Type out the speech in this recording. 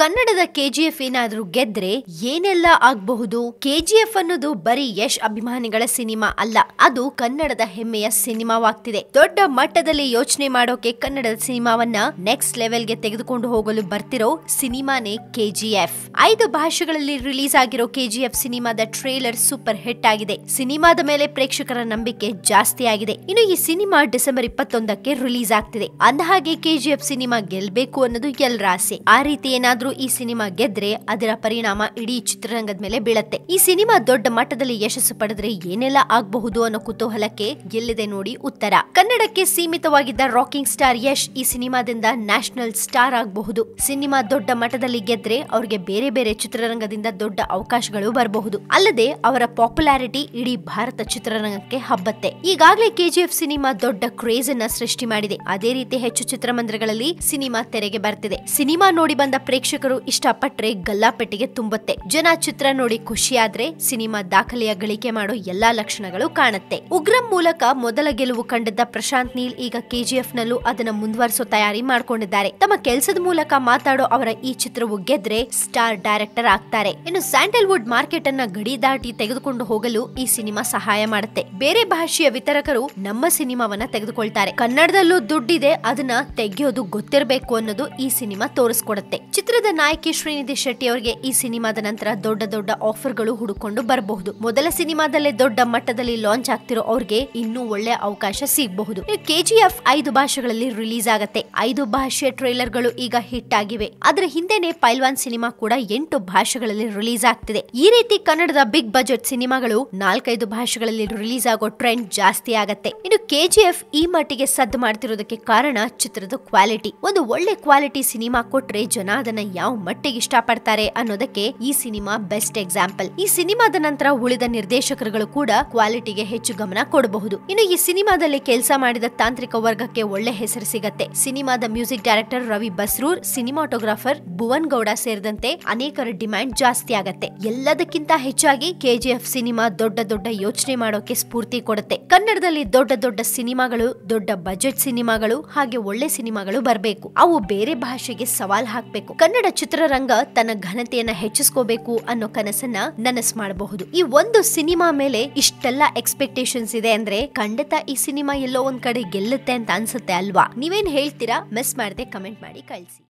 ಕನ್ನಡದ ಕೆಜಿಎಫ್ ಏನಾದರೂ ಗೆದ್ರೆ ಏನೆಲ್ಲ ಆಗಬಹುದು ಕೆಜಿಎಫ್ ಅನ್ನೋದು ಬರೀ ಯಶ್ ಅಭಿಮಾನಿಗಳ ಸಿನಿಮಾ ಅಲ್ಲ ಅದು ಕನ್ನಡದ ಹೆಮ್ಮೆಯ ಸಿನಿಮಾವಾಗ್ತಿದೆ ದೊಡ್ಡ ಮಟ್ಟದಲ್ಲಿ ಯೋಚನೆ ಮಾಡೋಕೆ ಕನ್ನಡದ ಸಿನಿಮಾವನ್ನ ನೆಕ್ಸ್ಟ್ ಲೆವೆಲ್ಗೆ ತೆಗೆದುಕೊಂಡು ಹೋಗಲು ಬರ್ತಿರೋ ಸಿನಿಮಾನೇ ಕೆಜಿಎಫ್ ಐದು ಭಾಷೆಗಳಲ್ಲಿ ರಿಲೀಸ್ ಆಗಿರೋ ಕೆಜಿಎಫ್ ಸಿನಿಮಾದ ಟ್ರೇಲರ್ ಸೂಪರ್ ಹಿಟ್ ಆಗಿದೆ ಸಿನಿಮಾದ ಮೇಲೆ ಪ್ರೇಕ್ಷಕರ ನಂಬಿಕೆ ಜಾಸ್ತಿ ಆಗಿದೆ ಇನ್ನು ಈ ಸಿನಿಮಾ ಡಿಸೆಂಬರ್ ಇಪ್ಪತ್ತೊಂದಕ್ಕೆ ರಿಲೀಸ್ ಆಗ್ತಿದೆ ಅಂದಹಾಗೆ ಕೆಜಿಎಫ್ ಸಿನಿಮಾ ಗೆಲ್ಬೇಕು ಅನ್ನೋದು ಎಲ್ಲರ ಆಸೆ ಆ ರೀತಿ ಏನಾದ್ರೂ ಈ ಸಿನಿಮಾ ಗೆದ್ರೆ ಅದರ ಪರಿಣಾಮ ಇಡೀ ಚಿತ್ರರಂಗದ ಮೇಲೆ ಬೀಳತ್ತೆ ಈ ಸಿನಿಮಾ ದೊಡ್ಡ ಮಟ್ಟದಲ್ಲಿ ಯಶಸ್ಸು ಪಡೆದ್ರೆ ಏನೆಲ್ಲ ಆಗಬಹುದು ಅನ್ನೋ ಕುತೂಹಲಕ್ಕೆ ಗೆಲ್ಲಿದೆ ನೋಡಿ ಉತ್ತರ ಕನ್ನಡಕ್ಕೆ ಸೀಮಿತವಾಗಿದ್ದ ರಾಕಿಂಗ್ ಸ್ಟಾರ್ ಯಶ್ ಈ ಸಿನಿಮಾದಿಂದ ನ್ಯಾಷನಲ್ ಸ್ಟಾರ್ ಆಗಬಹುದು ಸಿನಿಮಾ ದೊಡ್ಡ ಮಟ್ಟದಲ್ಲಿ ಗೆದ್ರೆ ಅವರಿಗೆ ಬೇರೆ ಬೇರೆ ಚಿತ್ರರಂಗದಿಂದ ದೊಡ್ಡ ಅವಕಾಶಗಳು ಬರಬಹುದು ಅಲ್ಲದೆ ಅವರ ಪಾಪ್ಯುಲಾರಿಟಿ ಇಡೀ ಭಾರತ ಚಿತ್ರರಂಗಕ್ಕೆ ಹಬ್ಬತ್ತೆ ಈಗಾಗಲೇ ಕೆಜಿಎಫ್ ಸಿನಿಮಾ ದೊಡ್ಡ ಕ್ರೇಜ್ ಅನ್ನ ಸೃಷ್ಟಿ ಮಾಡಿದೆ ಅದೇ ರೀತಿ ಹೆಚ್ಚು ಚಿತ್ರಮಂದಿರಗಳಲ್ಲಿ ಸಿನಿಮಾ ತೆರೆಗೆ ಬರ್ತಿದೆ ಸಿನಿಮಾ ನೋಡಿ ಬಂದ ಪ್ರೇಕ್ಷಕ ಪ್ರೇಕ್ಷಕರು ಇಷ್ಟಪಟ್ರೆ ಗಲ್ಲಾಪೆಟ್ಟಿಗೆ ತುಂಬುತ್ತೆ ಜನ ಚಿತ್ರ ನೋಡಿ ಖುಷಿಯಾದ್ರೆ ಸಿನಿಮಾ ದಾಖಲೆಯ ಗಳಿಕೆ ಮಾಡೋ ಎಲ್ಲಾ ಲಕ್ಷಣಗಳು ಕಾಣುತ್ತೆ ಉಗ್ರಂ ಮೂಲಕ ಮೊದಲ ಗೆಲುವು ಕಂಡಿದ್ದ ಪ್ರಶಾಂತ್ ನೀಲ್ ಈಗ ಕೆಜಿಎಫ್ ನಲ್ಲೂ ಅದನ್ನ ಮುಂದುವರೆಸೋ ತಯಾರಿ ಮಾಡ್ಕೊಂಡಿದ್ದಾರೆ ತಮ್ಮ ಕೆಲಸದ ಮೂಲಕ ಮಾತಾಡೋ ಅವರ ಈ ಚಿತ್ರವು ಗೆದ್ರೆ ಸ್ಟಾರ್ ಡೈರೆಕ್ಟರ್ ಆಗ್ತಾರೆ ಇನ್ನು ಸ್ಯಾಂಡಲ್ವುಡ್ ಮಾರ್ಕೆಟ್ ಅನ್ನ ಗಡಿ ದಾಟಿ ತೆಗೆದುಕೊಂಡು ಹೋಗಲು ಈ ಸಿನಿಮಾ ಸಹಾಯ ಮಾಡುತ್ತೆ ಬೇರೆ ಭಾಷೆಯ ವಿತರಕರು ನಮ್ಮ ಸಿನಿಮಾವನ್ನ ತೆಗೆದುಕೊಳ್ತಾರೆ ಕನ್ನಡದಲ್ಲೂ ದುಡ್ಡಿದೆ ಅದನ್ನ ತೆಗೆಯೋದು ಗೊತ್ತಿರಬೇಕು ಅನ್ನೋದು ಈ ಸಿನಿಮಾ ತೋರಿಸ್ಕೊಡುತ್ತೆ ಚಿತ್ರ ಚಿತ್ರದ ನಾಯಕಿ ಶ್ರೀನಿಧಿ ಶೆಟ್ಟಿ ಅವರಿಗೆ ಈ ಸಿನಿಮಾದ ನಂತರ ದೊಡ್ಡ ದೊಡ್ಡ ಆಫರ್ಗಳು ಹುಡುಕೊಂಡು ಬರಬಹುದು ಮೊದಲ ಸಿನಿಮಾದಲ್ಲೇ ದೊಡ್ಡ ಮಟ್ಟದಲ್ಲಿ ಲಾಂಚ್ ಆಗ್ತಿರೋ ಅವ್ರಿಗೆ ಇನ್ನೂ ಒಳ್ಳೆ ಅವಕಾಶ ಸಿಗಬಹುದು ಕೆಜಿಎಫ್ ಐದು ಭಾಷೆಗಳಲ್ಲಿ ರಿಲೀಸ್ ಆಗತ್ತೆ ಐದು ಭಾಷೆಯ ಟ್ರೈಲರ್ಗಳು ಈಗ ಹಿಟ್ ಆಗಿವೆ ಅದರ ಹಿಂದೆನೆ ಪೈಲ್ವಾನ್ ಸಿನಿಮಾ ಕೂಡ ಎಂಟು ಭಾಷೆಗಳಲ್ಲಿ ರಿಲೀಸ್ ಆಗ್ತಿದೆ ಈ ರೀತಿ ಕನ್ನಡದ ಬಿಗ್ ಬಜೆಟ್ ಸಿನಿಮಾಗಳು ನಾಲ್ಕೈದು ಭಾಷೆಗಳಲ್ಲಿ ರಿಲೀಸ್ ಆಗೋ ಟ್ರೆಂಡ್ ಜಾಸ್ತಿ ಆಗತ್ತೆ ಇನ್ನು ಕೆಜಿಎಫ್ ಈ ಮಟ್ಟಿಗೆ ಸದ್ದು ಮಾಡ್ತಿರೋದಕ್ಕೆ ಕಾರಣ ಚಿತ್ರದ ಕ್ವಾಲಿಟಿ ಒಂದು ಒಳ್ಳೆ ಕ್ವಾಲಿಟಿ ಸಿನಿಮಾ ಕೊಟ್ರೆ ಜನ ಅದನ್ನ ಯಾವ ಮಟ್ಟಿಗೆ ಇಷ್ಟಪಡ್ತಾರೆ ಅನ್ನೋದಕ್ಕೆ ಈ ಸಿನಿಮಾ ಬೆಸ್ಟ್ ಎಕ್ಸಾಂಪಲ್ ಈ ಸಿನಿಮಾದ ನಂತರ ಉಳಿದ ನಿರ್ದೇಶಕರುಗಳು ಕೂಡ ಕ್ವಾಲಿಟಿಗೆ ಹೆಚ್ಚು ಗಮನ ಕೊಡಬಹುದು ಇನ್ನು ಈ ಸಿನಿಮಾದಲ್ಲಿ ಕೆಲಸ ಮಾಡಿದ ತಾಂತ್ರಿಕ ವರ್ಗಕ್ಕೆ ಒಳ್ಳೆ ಹೆಸರು ಸಿಗತ್ತೆ ಸಿನಿಮಾದ music director Ravi Basrur cinematographer Bhuvan Gowda ಸೇರಿದಂತೆ ಅನೇಕರ ಡಿಮ್ಯಾಂಡ್ ಜಾಸ್ತಿ ಆಗತ್ತೆ ಎಲ್ಲದಕ್ಕಿಂತ ಹೆಚ್ಚಾಗಿ ಕೆಜಿಎಫ್ ಸಿನಿಮಾ ದೊಡ್ಡ ದೊಡ್ಡ ಯೋಚನೆ ಮಾಡೋಕೆ ಸ್ಫೂರ್ತಿ ಕೊಡುತ್ತೆ ಕನ್ನಡದಲ್ಲಿ ದೊಡ್ಡ ದೊಡ್ಡ ಸಿನಿಮಾಗಳು ದೊಡ್ಡ ಬಜೆಟ್ ಸಿನಿಮಾಗಳು ಹಾಗೆ ಒಳ್ಳೆ ಸಿನಿಮಾಗಳು ಬರಬೇಕು ಅವು ಬೇರೆ ಭಾಷೆಗೆ ಸವಾಲ್ ಹಾಕಬೇಕು ಕನ್ನಡ ಕನ್ನಡ ಚಿತ್ರರಂಗ ತನ್ನ ಘನತೆಯನ್ನ ಹೆಚ್ಚಿಸ್ಕೋಬೇಕು ಅನ್ನೋ ಕನಸನ್ನ ನನಸ್ ಮಾಡಬಹುದು ಈ ಒಂದು ಸಿನಿಮಾ ಮೇಲೆ ಇಷ್ಟೆಲ್ಲ ಎಕ್ಸ್ಪೆಕ್ಟೇಷನ್ಸ್ ಇದೆ ಅಂದ್ರೆ ಖಂಡಿತ ಈ ಸಿನಿಮಾ ಎಲ್ಲೋ ಒಂದ್ ಕಡೆ ಗೆಲ್ಲುತ್ತೆ ಅಂತ ಅನ್ಸುತ್ತೆ ಅಲ್ವಾ ನೀವೇನ್ ಹೇಳ್ತೀರಾ ಮಿಸ್ ಮಾಡದೆ ಕಮೆಂಟ್ ಮಾಡಿ ಕಳಿಸಿ